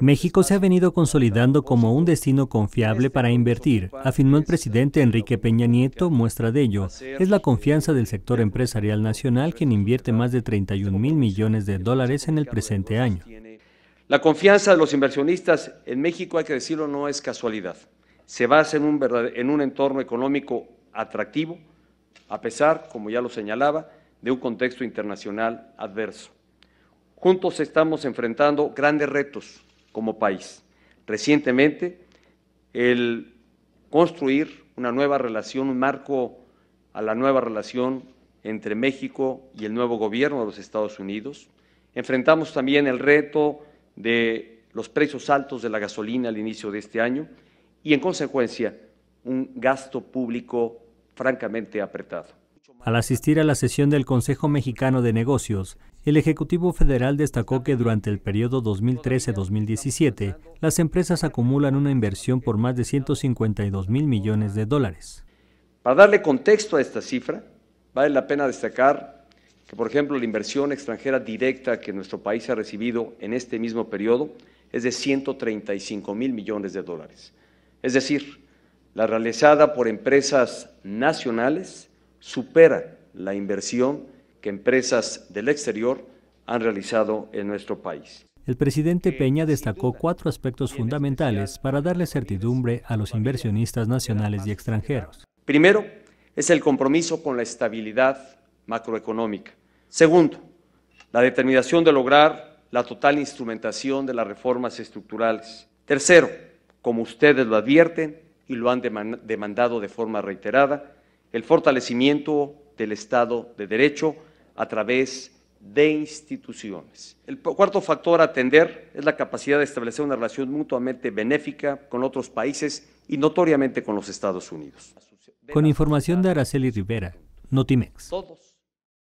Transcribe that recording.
México se ha venido consolidando como un destino este confiable para invertir, afirmó el presidente Enrique Peña Nieto, muestra de ello. Es la confianza del sector empresarial nacional quien invierte más de 31 mil millones de dólares en el presente año. La confianza de los inversionistas en México, hay que decirlo, no es casualidad. Se basa en un, en un entorno económico atractivo, a pesar, como ya lo señalaba, de un contexto internacional adverso. Juntos estamos enfrentando grandes retos como país. Recientemente, el construir una nueva relación, un marco a la nueva relación entre México y el nuevo gobierno de los Estados Unidos. Enfrentamos también el reto de los precios altos de la gasolina al inicio de este año y, en consecuencia, un gasto público francamente apretado. Al asistir a la sesión del Consejo Mexicano de Negocios, el Ejecutivo Federal destacó que durante el periodo 2013-2017, las empresas acumulan una inversión por más de 152 mil millones de dólares. Para darle contexto a esta cifra, vale la pena destacar que, por ejemplo, la inversión extranjera directa que nuestro país ha recibido en este mismo periodo es de 135 mil millones de dólares. Es decir, la realizada por empresas nacionales supera la inversión que empresas del exterior han realizado en nuestro país. El presidente Peña destacó cuatro aspectos fundamentales para darle certidumbre a los inversionistas nacionales y extranjeros. Primero, es el compromiso con la estabilidad macroeconómica. Segundo, la determinación de lograr la total instrumentación de las reformas estructurales. Tercero, como ustedes lo advierten y lo han demandado de forma reiterada, el fortalecimiento del Estado de Derecho a través de instituciones. El cuarto factor a atender es la capacidad de establecer una relación mutuamente benéfica con otros países y notoriamente con los Estados Unidos. Con información de Araceli Rivera, Notimex.